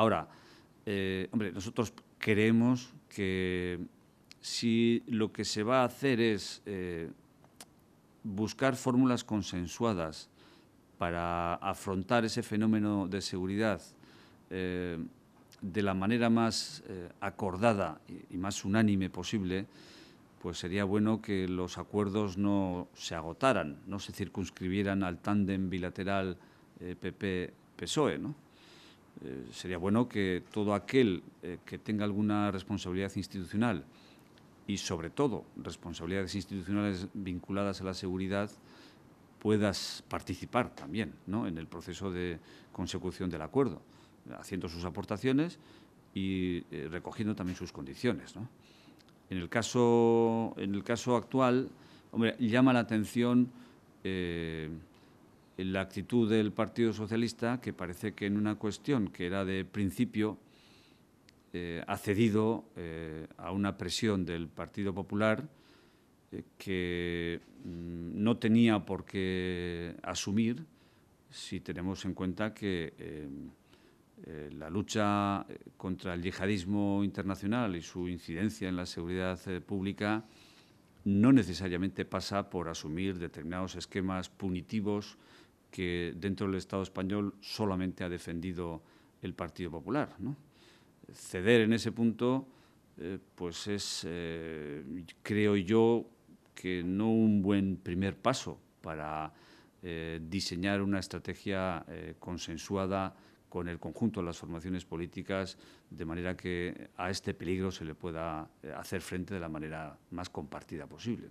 Ahora, eh, hombre, nosotros queremos que si lo que se va a hacer es eh, buscar fórmulas consensuadas para afrontar ese fenómeno de seguridad eh, de la manera más acordada y, más unánime posible, pues sería bueno que los acuerdos no se agotaran, no se circunscribieran al tándem bilateral PP-PSOE, ¿no? Eh, sería bueno que todo aquel eh, que tenga alguna responsabilidad institucional y sobre todo responsabilidades institucionales vinculadas a la seguridad puedas participar también ¿no? en el proceso de consecución del acuerdo, haciendo sus aportaciones y eh, recogiendo también sus condiciones. En, el caso, en el caso actual, llama la atención la actitud del Partido Socialista, que parece que en una cuestión que era de principio, eh, ha cedido eh, a una presión del Partido Popular eh, que mm, no tenía por qué asumir si tenemos en cuenta que la lucha contra el yihadismo internacional y su incidencia en la seguridad pública no necesariamente pasa por asumir determinados esquemas punitivos que dentro del Estado español solamente ha defendido el Partido Popular. Ceder en ese punto, eh, pues es, eh, creo yo, que no un buen primer paso para eh, diseñar una estrategia consensuada con el conjunto de las formaciones políticas, de manera que a este peligro se le pueda hacer frente de la manera más compartida posible.